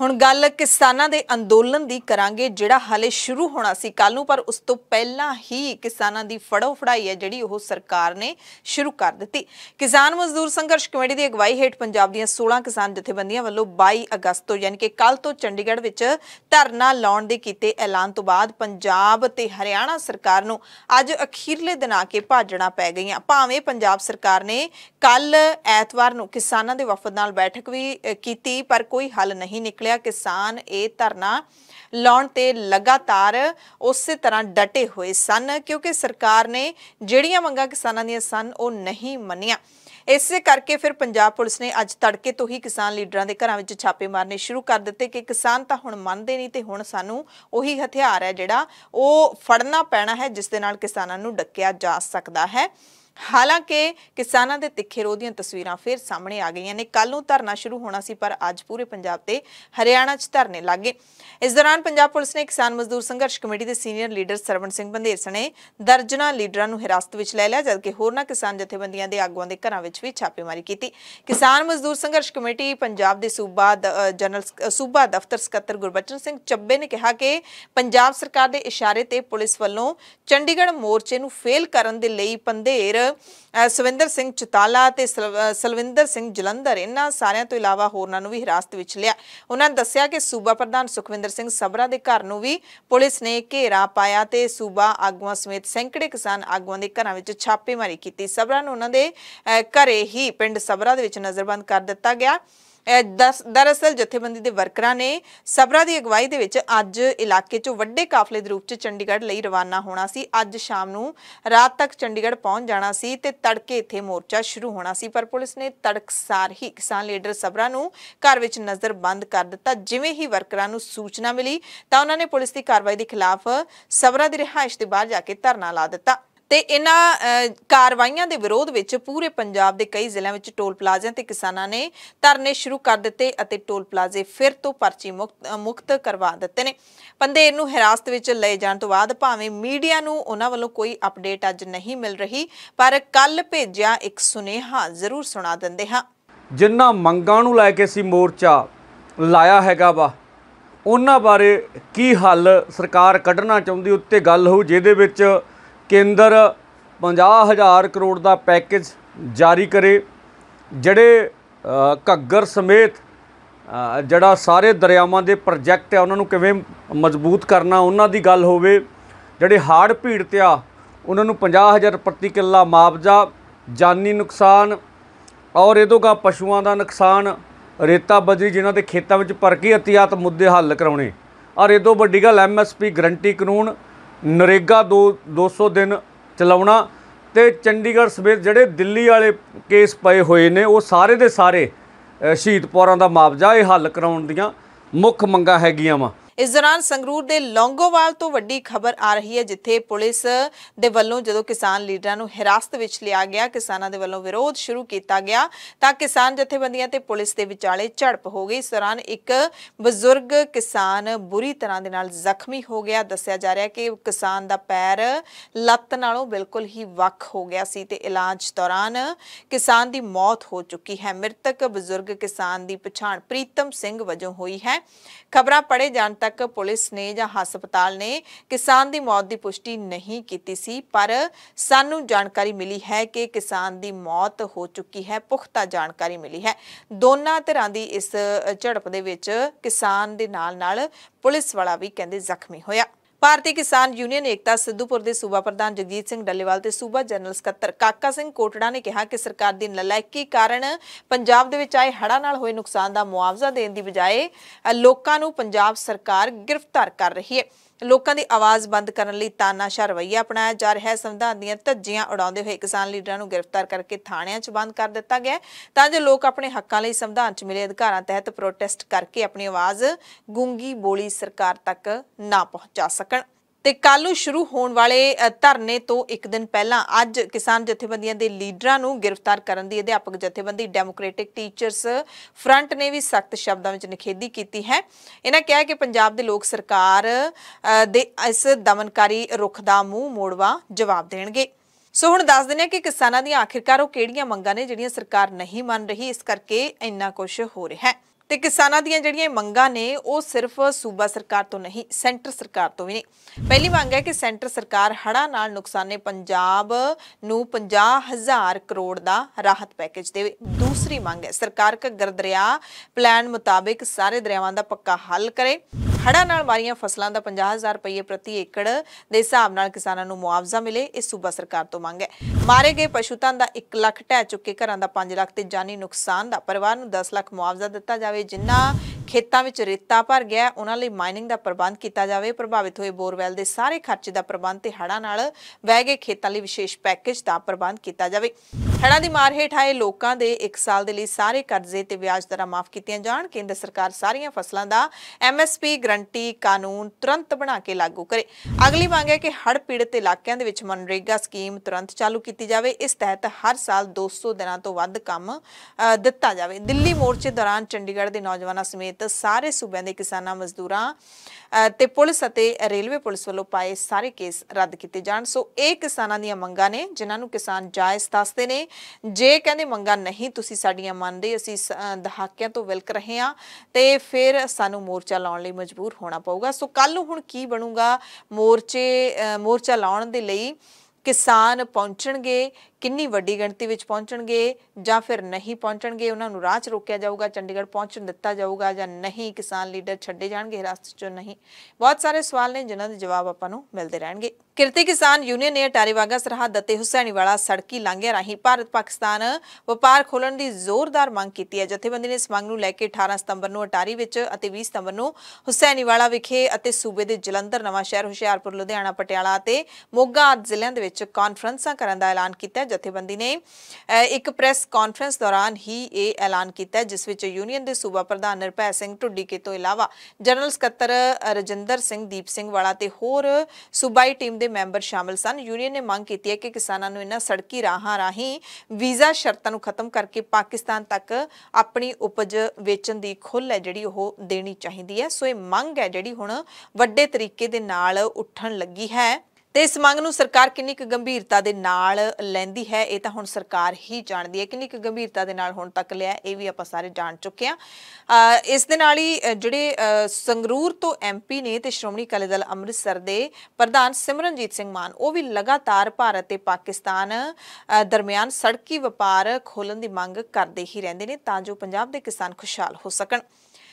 ਹੁਣ ਗੱਲ ਕਿਸਾਨਾਂ ਦੇ ਅੰਦੋਲਨ ਦੀ ਕਰਾਂਗੇ ਜਿਹੜਾ ਹਾਲੇ ਸ਼ੁਰੂ ਹੋਣਾ ਸੀ ਕੱਲ ਨੂੰ ਪਰ ਉਸ ਤੋਂ ਪਹਿਲਾਂ ਹੀ ਕਿਸਾਨਾਂ ਦੀ ਫੜੋ ਫੜਾਈ ਹੈ ਜਿਹੜੀ ਉਹ ਸਰਕਾਰ ਨੇ ਸ਼ੁਰੂ ਕਰ ਦਿੱਤੀ ਕਿਸਾਨ ਮਜ਼ਦੂਰ ਸੰਘਰਸ਼ ਕਮੇਟੀ ਦੀ ਅਗਵਾਈ ਹੇਠ ਪੰਜਾਬ ਦੀਆਂ 16 ਕਿਸਾਨ ਜਥੇਬੰਦੀਆਂ ਵੱਲੋਂ 22 ਅਗਸਤ ਤੋਂ ਯਾਨੀ ਕਿ ਕੱਲ ਤੋਂ ਚੰਡੀਗੜ੍ਹ ਵਿੱਚ ਧਰਨਾ ਲਾਉਣ ਦੇ ਕੀਤੇ ਐਲਾਨ ਤੋਂ ਬਾਅਦ ਪੰਜਾਬ ਤੇ ਹਰਿਆਣਾ ਸਰਕਾਰ ਨੂੰ ਅੱਜ ਅਖੀਰਲੇ ਦਿਨ ਆ ਕੇ ਭਾਜਣਾ ਪੈ ਗਈਆਂ ਭਾਵੇਂ ਪੰਜਾਬ ਸਰਕਾਰ ਨੇ ਕੱਲ ਐਤਵਾਰ ਨੂੰ ਕਿਸਾਨਾਂ ਦੇ ਵਫਦ ਨਾਲ ਬੈਠਕ ਵੀ ਕੀਤੀ ਪਰ ਕੋਈ ਹੱਲ ਨਹੀਂ ਨਿਕਲਿਆ ਬੋਲਿਆ ਕਿਸਾਨ ਇਹ ਧਰਨਾ ਲਾਉਣ ਤੇ ਲਗਾਤਾਰ ਉਸੇ ਤਰ੍ਹਾਂ ਡਟੇ ਹੋਏ ਸਨ ਕਿਉਂਕਿ ਸਰਕਾਰ ਨੇ ਜਿਹੜੀਆਂ ਮੰਗਾਂ ਕਿਸਾਨਾਂ ਦੀਆਂ ਸਨ ਉਹ ਨਹੀਂ ਮੰਨੀਆਂ ਇਸੇ ਕਰਕੇ ਫਿਰ ਪੰਜਾਬ ਪੁਲਿਸ ਨੇ ਅੱਜ ਤੜਕੇ ਤੋਂ ਹੀ ਕਿਸਾਨ ਲੀਡਰਾਂ ਦੇ ਘਰਾਂ ਵਿੱਚ ਛਾਪੇ ਮਾਰਨੇ ਸ਼ੁਰੂ ਕਰ ਦਿੱਤੇ ਕਿ ਕਿਸਾਨ ਤਾਂ ਹੁਣ ਮੰਨਦੇ ਨਹੀਂ ਤੇ ਹੁਣ ਸਾਨੂੰ ਉਹੀ ਹਥਿਆਰ ਹੈ ਜਿਹੜਾ ਉਹ ਫੜਨਾ ਪੈਣਾ ਹੈ ਜਿਸ ਦੇ ਨਾਲ ਕਿਸਾਨਾਂ ਨੂੰ ਡੱਕਿਆ ਜਾ ਸਕਦਾ ਹੈ ਹਾਲਾਂਕਿ ਕਿਸਾਨਾਂ ਦੇ ਤਿੱਖੇ ਰੋਹ ਦੀਆਂ ਤਸਵੀਰਾਂ ਫਿਰ ਸਾਹਮਣੇ ਆ ਗਈਆਂ ਨੇ ਕੱਲ ਨੂੰ ਧਰਨਾ ਸ਼ੁਰੂ ਹੋਣਾ ਸੀ ਪਰ ਅੱਜ ਪੂਰੇ ਪੰਜਾਬ ਤੇ ਹਰਿਆਣਾ 'ਚ ਧਰਨੇ ਲੱਗੇ ਇਸ ਦੌਰਾਨ ਪੰਜਾਬ ਪੁਲਿਸ ਨੇ ਕਿਸਾਨ ਮਜ਼ਦੂਰ ਸੰਘਰਸ਼ ਕਮੇਟੀ ਦੇ ਸੀਨੀਅਰ ਲੀਡਰ ਸਰਵਣ ਸਿੰਘ ਬੰਦੇਰ ਸਣੇ ਦਰਜਨਾ ਲੀਡਰਾਂ ਨੂੰ ਹਿਰਾਸਤ ਵਿੱਚ ਲੈ ਲਿਆ ਜਦਕਿ ਹੋਰਨਾਂ ਕਿਸਾਨ ਜਥੇਬੰਦੀਆਂ ਦੇ ਆਗੂਆਂ ਦੇ ਘਰਾਂ ਵਿੱਚ ਵੀ ਛਾਪੇਮਾਰੀ ਕੀਤੀ ਕਿਸਾਨ ਮਜ਼ਦੂਰ ਸੰਘਰਸ਼ ਕਮੇਟੀ ਪੰਜਾਬ ਦੇ ਸੂਬਾ ਜਨਰਲ ਸੂਬਾ ਦਫ਼ਤਰ ਸਕੱਤਰ ਗੁਰਬਚਨ ਸਿੰਘ ਚੱਬੇ ਨੇ ਕਿਹਾ ਕਿ ਪੰਜਾਬ ਸਰਕਾਰ ਦੇ ਇਸ਼ਾਰੇ ਤੇ ਪੁਲਿਸ ਵੱਲੋਂ ਚੰਡੀਗੜ੍ਹ ਮੋਰਚੇ ਨੂੰ ਫੇਲ ਕਰਨ ਦੇ ਲਈ ਪੰਦੇਰ ਸਵਿੰਦਰ ਸਿੰਘ ਚਤਾਲਾ ਤੇ ਸਲਵਿੰਦਰ ਸਿੰਘ ਜਲੰਧਰ ਇਹਨਾਂ ਸਾਰਿਆਂ ਤੋਂ ਇਲਾਵਾ ਹੋਰਨਾਂ ਨੂੰ ਵੀ ਹਿਰਾਸਤ ਵਿੱਚ ਲਿਆ ਉਹਨਾਂ ਨੇ ਦੱਸਿਆ ਕਿ ਸੂਬਾ ਪ੍ਰਧਾਨ ਸੁਖਵਿੰਦਰ ਸਿੰਘ ਸਬਰਾ ਦੇ ਘਰ ਨੂੰ ਵੀ ਪੁਲਿਸ ਨੇ ਘੇਰਾ ਪਾਇਆ ਤੇ ਸੂਬਾ ਆਗੂਆਂ ਸਮੇਤ ਸੈਂਕੜੇ ਕਿਸਾਨ ਆਗੂਆਂ ਦੇ ਘਰਾਂ ਵਿੱਚ ਛਾਪੇਮਾਰੀ ਕੀਤੀ ਸਬਰਾ ਨੂੰ ਉਹਨਾਂ ਦੇ ਘਰੇ ਹੀ ਪਿੰਡ ਸਬਰਾ ਦੇ ਵਿੱਚ ਨਜ਼ਰਬੰਦ ਕਰ ਦਿੱਤਾ ਗਿਆ ਦਰਅਸਲ ਜਥੇਬੰਦੀ ਦੇ ਵਰਕਰਾਂ ਨੇ ਸਬਰਾ ਦੀ ਅਗਵਾਈ ਦੇ ਵਿੱਚ ਅੱਜ ਇਲਾਕੇ 'ਚੋਂ ਵੱਡੇ ਕਾਫਲੇ ਦੇ ਰੂਪ 'ਚ ਚੰਡੀਗੜ੍ਹ ਲਈ ਰਵਾਨਾ ਹੋਣਾ ਸੀ ਅੱਜ ਸ਼ਾਮ ਨੂੰ ਰਾਤ ਤੱਕ ਚੰਡੀਗੜ੍ਹ ਪਹੁੰਚ ਜਾਣਾ ਸੀ ਤੇ ਤੜਕੇ ਇੱਥੇ ਮੋਰਚਾ ਸ਼ੁਰੂ ਹੋਣਾ ਸੀ ਪਰ ਪੁਲਿਸ ਨੇ ਤੜਕਸਾਰ ਹੀ ਕਿਸਾਨ ਲੀਡਰ ਸਬਰਾ ਨੂੰ ਘਰ ਵਿੱਚ ਨਜ਼ਰ ਬੰਦ ਕਰ ਦਿੱਤਾ ਜਿਵੇਂ ਹੀ ਵਰਕਰਾਂ ਨੂੰ ਸੂਚਨਾ ਮਿਲੀ ਤਾਂ ਉਹਨਾਂ ਨੇ ਪੁਲਿਸ ਦੀ ਕਾਰਵਾਈ ਦੇ ਖਿਲਾਫ ਸਬਰਾ ਦੀ ਰਿਹਾਇਸ਼ ਦੇ ਬਾਹਰ ਜਾ ਕੇ ਧਰਨਾ ਲਾ ਦਿੱਤਾ ਤੇ ਇਹਨਾਂ ਕਾਰਵਾਈਆਂ ਦੇ ਵਿਰੋਧ ਵਿੱਚ ਪੂਰੇ ਪੰਜਾਬ ਦੇ ਕਈ ਜ਼ਿਲ੍ਹਿਆਂ ਵਿੱਚ ਟੋਲ ਪਲਾਜ਼ਿਆਂ ਤੇ ਕਿਸਾਨਾਂ ਨੇ ਧਰਨੇ ਸ਼ੁਰੂ ਕਰ ਦਿੱਤੇ ਅਤੇ ਟੋਲ ਪਲਾਜ਼ੇ ਫਿਰ ਤੋਂ ਪਰਚੀ ਮੁਕਤ ਕਰਵਾ ਦਿੱਤੇ ਨੇ ਪੰਦੇਰ ਨੂੰ ਹਿਰਾਸਤ ਵਿੱਚ ਲਏ ਜਾਣ ਤੋਂ ਬਾਅਦ ਭਾਵੇਂ ਮੀਡੀਆ ਨੂੰ ਉਹਨਾਂ ਵੱਲੋਂ ਕੋਈ ਅਪਡੇਟ ਅੱਜ ਨਹੀਂ ਮਿਲ ਰਹੀ ਪਰ ਕੱਲ ਭੇਜਿਆ ਇੱਕ ਸੁਨੇਹਾ ਜ਼ਰੂਰ ਸੁਣਾ ਦਿੰਦੇ ਹਾਂ ਜਿੰਨਾ ਮੰਗਾਂ ਨੂੰ ਲੈ ਕੇ ਸੀ ਮੋਰਚਾ ਲਾਇਆ ਹੈਗਾ ਵਾ ਉਹਨਾਂ ਬਾਰੇ ਕੀ ਹੱਲ ਸਰਕਾਰ ਕੱਢਣਾ ਚਾਹੁੰਦੀ ਉੱਤੇ ਗੱਲ ਹੋ ਜਿਹਦੇ ਵਿੱਚ ਕੇਂਦਰ 50000 ਕਰੋੜ ਦਾ ਪੈਕੇਜ ਜਾਰੀ ਕਰੇ ਜਿਹੜੇ ਘੱਗਰ ਸਮੇਤ ਜਿਹੜਾ ਸਾਰੇ ਦਰਿਆਵਾਂ ਦੇ ਪ੍ਰੋਜੈਕਟ ਹੈ ਉਹਨਾਂ ਨੂੰ ਕਿਵੇਂ ਮਜ਼ਬੂਤ ਕਰਨਾ ਉਹਨਾਂ ਦੀ ਗੱਲ ਹੋਵੇ ਜਿਹੜੇ ਹਾੜ ਭੀੜ ਤੇ ਆ ਉਹਨਾਂ ਨੂੰ 50000 ਪ੍ਰਤੀ ਕਿੱਲਾ ਮੁਆਵਜ਼ਾ ਜਾਨੀ ਨੁਕਸਾਨ ਔਰ ਇਹਦੋਂ ਕਾ ਪਸ਼ੂਆਂ ਦਾ ਨੁਕਸਾਨ ਰੇਤਾ ਬਜਰੀ ਜਿਨ੍ਹਾਂ ਦੇ ਖੇਤਾਂ ਵਿੱਚ ਪਰਕੀ ਅਤਿਆਤ ਮੁੱਦੇ ਹੱਲ ਕਰਾਉਣੇ ਔਰ ਇਹਦੋਂ ਵੱਡੀ ਗੱਲ ਐਮਐਸਪੀ ਗਰੰਟੀ ਕਾਨੂੰਨ ਨਰੇਗਾ 2 200 ਦਿਨ ਚਲਾਉਣਾ ਤੇ ਚੰਡੀਗੜ੍ਹ ਸਮੇਤ ਜਿਹੜੇ ਦਿੱਲੀ ਵਾਲੇ ਕੇਸ ਪਏ ਹੋਏ ਨੇ ਉਹ ਸਾਰੇ ਦੇ ਸਾਰੇ ਸ਼ਹੀਦਪੁਰਾਂ ਦਾ ਮੁਆਵਜ਼ਾ ਇਹ ਹੱਲ ਕਰਾਉਣ ਦੀਆਂ ਮੁੱਖ ਮੰਗਾਂ ਹੈਗੀਆਂ ਵਾ ਇਸ ਦੌਰਾਨ ਸੰਗਰੂਰ ਦੇ ਲੌਂਗੋਵਾਲ ਤੋਂ ਵੱਡੀ ਖਬਰ ਆ ਰਹੀ ਹੈ ਜਿੱਥੇ ਪੁਲਿਸ ਦੇ ਵੱਲੋਂ ਜਦੋਂ ਕਿਸਾਨ ਲੀਡਰਾਂ ਨੂੰ ਹਿਰਾਸਤ ਵਿੱਚ ਲਿਆ ਗਿਆ ਕਿਸਾਨਾਂ ਦੇ ਵੱਲੋਂ ਵਿਰੋਧ ਸ਼ੁਰੂ ਕੀਤਾ ਗਿਆ ਤਾਂ ਕਿਸਾਨ ਜਥੇਬੰਦੀਆਂ ਤੇ ਪੁਲਿਸ ਦੇ ਵਿਚਾਲੇ ਝੜਪ ਹੋ ਗਈ ਇਸ ਦੌਰਾਨ ਇੱਕ ਬਜ਼ੁਰਗ ਕਿਸਾਨ ਬੁਰੀ ਤਰ੍ਹਾਂ ਦੇ ਨਾਲ ਜ਼ਖਮੀ ਹੋ ਗਿਆ ਦੱਸਿਆ ਜਾ ਰਿਹਾ ਕਿ ਕਿਸਾਨ ਦਾ ਪੈਰ ਲੱਤ ਨਾਲੋਂ ਬਿਲਕੁਲ ਹੀ ਵੱਖ ਹੋ ਗਿਆ ਸੀ ਤੇ ਇਲਾਜ ਦੌਰਾਨ ਕਿਸਾਨ ਦੀ ਮੌਤ ਹੋ ਚੁੱਕੀ ਹੈ ਮ੍ਰਿਤਕ ਬਜ਼ੁਰਗ ਕਿਸਾਨ ਦੀ ਪਛਾਣ ਪ੍ਰੀਤਮ ਸਿੰਘ ਵਜੋਂ ਹੋਈ ਹੈ ਖਬਰਾਂ ਪੜੇ ਜਾਣ ਤੱਕ ਤੱਕ ਪੁਲਿਸ ਨੇ ਜਾਂ ਹਸਪਤਾਲ ਨੇ ਕਿਸਾਨ ਦੀ ਮੌਤ ਦੀ ਪੁਸ਼ਟੀ ਨਹੀਂ ਕੀਤੀ ਸੀ ਪਰ ਸਾਨੂੰ ਜਾਣਕਾਰੀ ਮਿਲੀ ਹੈ ਕਿ ਕਿਸਾਨ ਦੀ ਮੌਤ ਹੋ ਚੁੱਕੀ ਹੈ ਪੁਖਤਾ ਜਾਣਕਾਰੀ ਮਿਲੀ ਹੈ ਦੋਨਾਂ ਧਿਰਾਂ ਦੀ ਇਸ ਝੜਪ ਦੇ ਵਿੱਚ ਕਿਸਾਨ ਦੇ ਨਾਲ ਨਾਲ ਪੁਲਿਸ ਵਾਲਾ ਵੀ ਕਹਿੰਦੇ ਜ਼ਖਮੀ ਹੋਇਆ ਭਾਰਤੀ ਕਿਸਾਨ ਯੂਨੀਅਨ ਏਕਤਾ ਸਿੱਧੂਪੁਰ ਦੇ ਸੂਬਾ ਪ੍ਰਧਾਨ ਜਗਜੀਤ ਸਿੰਘ ਡੱਲੇਵਾਲ ਤੇ ਸੂਬਾ ਜਨਰਲ ਸਕੱਤਰ ਕਾਕਾ ਸਿੰਘ ਕੋਟੜਾ ਨੇ ਕਿਹਾ ਕਿ ਸਰਕਾਰ ਦੀ ਨਲਾਇਕੀ ਕਾਰਨ ਪੰਜਾਬ ਦੇ ਵਿੱਚ ਆਏ ਹੜ੍ਹਾਂ ਨਾਲ ਹੋਏ ਨੁਕਸਾਨ ਦਾ ਮੁਆਵਜ਼ਾ ਦੇਣ ਦੀ ਬਜਾਏ ਲੋਕਾਂ ਨੂੰ ਪੰਜਾਬ ਸਰਕਾਰ ਗ੍ਰਿਫਤਾਰ ਕਰ ਰਹੀ ਹੈ ਲੋਕਾਂ ਦੀ ਆਵਾਜ਼ ਬੰਦ ਕਰਨ ਲਈ ਤਾਨਾਸ਼ਾਹ ਰਵਈਆ ਅਪਣਾਇਆ ਜਾ ਰਿਹਾ ਹੈ ਸੰਵਿਧਾਨ ਦੀਆਂ ਧੱਜੀਆਂ ਉਡਾਉਂਦੇ ਹੋਏ ਕਿਸਾਨ ਲੀਡਰਾਂ ਨੂੰ ਗ੍ਰਿਫਤਾਰ ਕਰਕੇ ਥਾਣਿਆਂ 'ਚ ਬੰਦ ਕਰ ਦਿੱਤਾ ਗਿਆ ਤਾਂ ਜੋ ਲੋਕ ਆਪਣੇ ਹੱਕਾਂ ਲਈ ਸੰਵਿਧਾਨ 'ਚ ਮਿਲੇ ਅਧਿਕਾਰਾਂ ਤਹਿਤ ਪ੍ਰੋਟੈਸਟ ਕਰਕੇ ਆਪਣੀ ਆਵਾਜ਼ ਗੂੰਗੀ ਬੋਲੀ ਸਰਕਾਰ ਤੱਕ ਨਾ ਪਹੁੰਚਾ ਸਕਣ ਤੇ ਕੱਲ ਨੂੰ ਸ਼ੁਰੂ ਹੋਣ ਵਾਲੇ ਧਰਨੇ ਤੋਂ ਇੱਕ ਦਿਨ ਪਹਿਲਾਂ ਅੱਜ ਕਿਸਾਨ ਜਥੇਬੰਦੀਆਂ ਦੇ ਲੀਡਰਾਂ ਨੂੰ ਗ੍ਰਿਫਤਾਰ ਕਰਨ ਦੀ ਅਧਿਆਪਕ ਜਥੇਬੰਦੀ ਡੈਮੋਕ੍ਰੈਟਿਕ ਟੀਚਰਸ ਫਰੰਟ ਨੇ ਵੀ ਸਖਤ ਸ਼ਬਦਾਂ ਵਿੱਚ ਨਿਖੇਧੀ ਕੀਤੀ ਹੈ ਇਹਨਾਂ ਕਿਹਾ ਕਿ ਪੰਜਾਬ ਦੇ ਲੋਕ ਸਰਕਾਰ ਦੇ ਇਸ ਦਮਨਕਾਰੀ ਰੁਖ ਦਾ ਮੂੰਹ ਮੋੜਵਾ ਜਵਾਬ ਦੇਣਗੇ ਸੋ ਹੁਣ ਦੱਸ ਦਿੰਦੇ ਆ ਕਿ ਕਿਸਾਨਾਂ ਦੀਆਂ ਆਖਿਰਕਾਰ ਉਹ ਕਿਹੜੀਆਂ ਮੰਗਾਂ ਨੇ ਜਿਹੜੀਆਂ ਸਰਕਾਰ ਨਹੀਂ ਮੰਨ ਰਹੀ ਇਸ ਕਰਕੇ ਇੰਨਾ ਕੁਝ ਹੋ ਰਿਹਾ ਹੈ ਤੇ ਕਿਸਾਨਾਂ ਦੀਆਂ ਜਿਹੜੀਆਂ ਮੰਗਾਂ ਨੇ ਉਹ ਸਿਰਫ ਸੂਬਾ ਸਰਕਾਰ ਤੋਂ ਨਹੀਂ ਸੈਂਟਰ ਸਰਕਾਰ ਤੋਂ ਵੀ ਨੇ ਪਹਿਲੀ ਮੰਗ ਹੈ ਕਿ ਸੈਂਟਰ ਸਰਕਾਰ ਹੜ੍ਹਾਂ ਨਾਲ ਨੁਕਸਾਨੇ ਪੰਜਾਬ ਨੂੰ 50000 ਕਰੋੜ ਦਾ ਰਾਹਤ ਪੈਕੇਜ ਦੇਵੇ ਦੂਸਰੀ ਮੰਗ ਹੈ ਸਰਕਾਰ ਕਾ ਗਰਦਰਿਆ ਪਲਾਨ ਮੁਤਾਬਿਕ ਸਾਰੇ ਦਰਿਆਵਾਂ ਦਾ ਪੱਕਾ ਹੱਲ ਕਰੇ ਹੜ੍ਹਾਂ ਨਾਲ ਮਾਰੀਆਂ ਫਸਲਾਂ ਦਾ 50000 ਰੁਪਏ ਪ੍ਰਤੀ ਏਕੜ ਦੇ ਹਿਸਾਬ ਨਾਲ ਕਿਸਾਨਾਂ ਨੂੰ ਮੁਆਵਜ਼ਾ ਮਿਲੇ ਇਹ ਸੂਬਾ ਸਰਕਾਰ ਤੋਂ ਮੰਗ ਹੈ ਮਾਰੇ ਗਏ ਪਸ਼ੂ ਦਾ 1 ਲੱਖ ਢਹਿ ਚੁੱਕੇ ਘਰਾਂ ਦਾ 5 ਲੱਖ ਤੇ ਜਾਨੀ ਨੁਕਸਾਨ ਦਾ ਪਰਿਵਾਰ ਨੂੰ 10 ਲੱਖ ਮੁਆਵਜ਼ਾ ਦਿੱਤਾ ਜਾਵੇ ਜਿੰਨਾ ਖੇਤਾਂ ਵਿੱਚ ਰੇਤਾ ਭਰ ਗਿਆ ਉਹਨਾਂ ਲਈ ਮਾਈਨਿੰਗ ਦਾ ਪ੍ਰਬੰਧ ਕੀਤਾ ਜਾਵੇ ਪ੍ਰਭਾਵਿਤ ਹੋਏ ਬੋਰਵੈਲ ਦੇ ਸਾਰੇ ਖਰਚੇ ਦਾ ਪ੍ਰਬੰਧ ਤੇ ਹੜ੍ਹਾਂ ਨਾਲ ਵਹਿ ਗਏ ਖੇਤਾਂ ਲਈ ਵਿਸ਼ੇਸ਼ ਪੈਕੇਜ ਦਾ ਪ੍ਰਬੰਧ ਕੀਤਾ ਜਾਵੇ ਹੜਾਂ ਦੀ ਮਾਰ ਹੇਠ ਆਏ ਲੋਕਾਂ ਦੇ 1 ਸਾਲ ਦੇ ਲਈ ਸਾਰੇ ਕਰਜ਼ੇ ਤੇ ਵਿਆਜ ਦਰਾਂ ਮਾਫ ਕੀਤੀਆਂ ਜਾਣ ਕੇਂਦਰ ਸਰਕਾਰ ਸਾਰੀਆਂ ਫਸਲਾਂ ਦਾ ਐਮਐਸਪੀ ਗਰੰਟੀ ਕਾਨੂੰਨ ਤੁਰੰਤ ਬਣਾ ਕੇ ਲਾਗੂ ਕਰੇ ਅਗਲੀ ਮੰਗ ਹੈ ਕਿ ਹੜ ਪੀੜਤ ਇਲਾਕਿਆਂ ਦੇ ਵਿੱਚ ਮਨਰੇਗਾ ਸਕੀਮ ਤੁਰੰਤ ਚਾਲੂ ਕੀਤੀ ਜਾਵੇ ਇਸ ਤਹਿਤ ਹਰ ਸਾਲ 200 ਦਿਨਾਂ ਤੋਂ ਵੱਧ ਕੰਮ ਦਿੱਤਾ ਜਾਵੇ ਦਿੱਲੀ ਮੋਰਚੇ ਦੌਰਾਨ ਚੰਡੀਗੜ੍ਹ ਦੇ ਨੌਜਵਾਨਾਂ ਸਮੇਤ ਸਾਰੇ ਸੂਬਿਆਂ ਦੇ ਕਿਸਾਨਾਂ ਮਜ਼ਦੂਰਾਂ ਤੇ ਪੁਲਿਸ ਅਤੇ ਰੇਲਵੇ ਪੁਲਿਸ ਵੱਲੋਂ ਪਾਏ ਸਾਰੇ ਕੇਸ ਰੱਦ ਕੀਤੇ ਜਾਣ ਸੋ ਇਹ ਕਿਸਾਨਾਂ ਦੀਆਂ ਮੰਗਾਂ ਨੇ ਜਿਨ੍ਹਾਂ ਨੂੰ ਕਿਸਾਨ ਜਾਇਜ਼ ਦੱਸਦੇ ਨੇ ਜੇ ਕਹਿੰਦੇ ਮੰਗਾ ਨਹੀਂ ਤੁਸੀਂ ਸਾਡੀਆਂ ਮੰਨਦੇ ਅਸੀਂ ਦਹਾਕਿਆਂ ਤੋਂ ਵਿਲਕ ਰਹੇ ਆ ਤੇ ਫਿਰ ਸਾਨੂੰ ਮੋਰਚਾ ਲਾਉਣ ਲਈ ਮਜਬੂਰ ਹੋਣਾ ਪਊਗਾ ਸੋ ਕੱਲ ਨੂੰ ਹੁਣ ਕੀ ਬਣੂਗਾ ਮੋਰਚੇ ਮੋਰਚਾ ਲਾਉਣ ਦੇ ਲਈ ਕਿਸਾਨ ਪਹੁੰਚਣਗੇ ਕਿੰਨੀ ਵੱਡੀ ਗਿਣਤੀ ਵਿੱਚ ਪਹੁੰਚਣਗੇ ਜਾਂ ਫਿਰ ਨਹੀਂ ਪਹੁੰਚਣਗੇ ਉਹਨਾਂ ਨੂੰ ਰਾਹ 'ਚ ਰੋਕਿਆ ਜਾਊਗਾ ਚੰਡੀਗੜ੍ਹ ਪਹੁੰਚਣ ਦਿੱਤਾ ਜਾਊਗਾ ਜਾਂ ਨਹੀਂ ਕਿਸਾਨ ਲੀਡਰ ਛੱਡੇ ਜਾਣਗੇ ਰਸਤੇ 'ਚੋਂ ਨਹੀਂ ਬਹੁਤ ਸਾਰੇ ਸਵਾਲ ਨੇ ਜਿਨ੍ਹਾਂ ਦੇ ਜਵਾਬ ਆਪਾਂ ਨੂੰ ਮਿਲਦੇ ਰਹਿਣਗੇ ਕਿਰਤੀ ਕਿਸਾਨ ਯੂਨੀਅਨ ਨੇ ਟਾਰੀਵਾਗਾ ਸਰਹੱਦ ਅਤੇ ਹੁਸੈਨੀਵਾਲਾ ਸੜਕੀ ਲਾਂਘੇ ਰਾਹੀਂ ਭਾਰਤ ਪਾਕਿਸਤਾਨ ਵਪਾਰ ਖੋਲਣ ਦੀ ਜ਼ੋਰਦਾਰ ਮੰਗ ਕੀਤੀ ਹੈ ਜਥੇਬੰਦੀ ਨੇ ਇਸ ਮੰਗ ਨੂੰ ਲੈ ਕੇ 18 ਸਤੰਬਰ ਨੂੰ ਅਟਾਰੀ ਵਿੱਚ ਅਤੇ 20 ਸਤੰਬਰ ਨੂੰ ਹੁਸੈਨੀਵਾਲਾ ਵਿਖੇ ਅਤੇ ਸੂਬੇ ਦੇ ਜਲੰਧਰ ਨਵਾਂ ਸ਼ਹਿਰ ਹੁਸ਼ਿਆਰਪੁਰ ਲੁਧਿਆਣਾ ਪਟਿਆਲਾ ਅਤੇ ਮੋਗਾ ਆਦਿ ਜ਼ਿਲ੍ਹਿਆਂ ਦੇ ਵਿੱਚ ਕਾਨਫਰੰਸਾਂ ਕਰਨ ਦਾ ਐਲਾਨ ਕੀਤਾ ਜਥੇਬੰਦੀ ਨੇ ਇੱਕ ਪ੍ਰੈਸ ਕਾਨਫਰੰਸ ਦੌਰਾਨ ਹੀ ਇਹ ਐਲਾਨ ਕੀਤਾ ਜਿਸ ਵਿੱਚ ਯੂਨੀਅਨ ਦੇ ਸੂਬਾ ਪ੍ਰਧਾਨ ਨਿਰਭੈ ਸਿੰਘ ਢੁੱਡੀਕੇ ਤੋਂ ਇਲਾਵਾ ਜਨਰਲ ਸਕੱਤਰ ਰਜਿੰਦਰ ਸਿੰਘ ਦੀਪ ਸਿੰਘ ਵਾਲਾ ਤੇ ਹੋਰ ਸੂਬਾਈ ਟੀਮ ਦੇ ਮੈਂਬਰ ਸ਼ਾਮਲ ਸਨ ਯੂਨੀਅਨ ਨੇ ਮੰਗ ਕੀਤੀ ਹੈ ਕਿ ਕਿਸਾਨਾਂ ਨੂੰ ਇਹਨਾਂ ਸੜਕੀ ਰਾਹਾਂ ਰਾਹੀਂ ਵੀਜ਼ਾ ਸ਼ਰਤਾਂ ਨੂੰ ਖਤਮ ਕਰਕੇ ਪਾਕਿਸਤਾਨ ਤੱਕ ਆਪਣੀ ਉਪਜ ਵੇਚਣ ਦੀ ਖੁੱਲ੍ਹ ਹੈ ਜਿਹੜੀ ਉਹ ਦੇਣੀ ਚਾਹੀਦੀ ਹੈ ਸੋ ਇਹ ਮੰਗ ਹੈ ਜਿਹੜੀ ਹੁਣ ਵੱਡੇ ਤਰੀਕੇ ਦੇ ਨਾਲ ਉੱਠਣ ਲੱਗੀ ਹੈ ਤੇ ਇਸ ਮੰਗ ਨੂੰ ਸਰਕਾਰ ਕਿੰਨੀ ਕੁ ਗੰਭੀਰਤਾ ਦੇ ਨਾਲ ਲੈਂਦੀ ਹੈ ਇਹ ਤਾਂ ਹੁਣ ਸਰਕਾਰ ਹੀ ਜਾਣਦੀ ਹੈ ਕਿੰਨੀ ਕੁ ਗੰਭੀਰਤਾ ਦੇ ਨਾਲ ਹੁਣ ਤੱਕ ਲਿਆ ਇਹ ਵੀ ਆਪਾਂ ਸਾਰੇ ਜਾਣ ਚੁੱਕੇ ਆ ਇਸ ਦੇ ਨਾਲ ਹੀ ਜਿਹੜੇ ਸੰਗਰੂਰ ਤੋਂ ਐਮਪੀ ਨੇ ਤੇ ਸ਼੍ਰੋਮਣੀ ਅਕਾਲੀ ਦਲ ਅੰਮ੍ਰਿਤਸਰ ਦੇ ਪ੍ਰਧਾਨ ਸਿਮਰਨਜੀਤ ਸਿੰਘ ਮਾਨ ਉਹ ਵੀ ਲਗਾਤਾਰ ਭਾਰਤ ਤੇ ਪਾਕਿਸਤਾਨ ਦਰਮਿਆਨ ਸੜਕੀ ਵਪਾਰ ਖੋਲਣ ਦੀ ਮੰਗ ਕਰਦੇ ਹੀ ਰਹਿੰਦੇ ਨੇ ਤਾਂ ਜੋ ਪੰਜਾਬ ਦੇ ਕਿਸਾਨ ਖੁਸ਼ਹਾਲ ਹੋ ਸਕਣ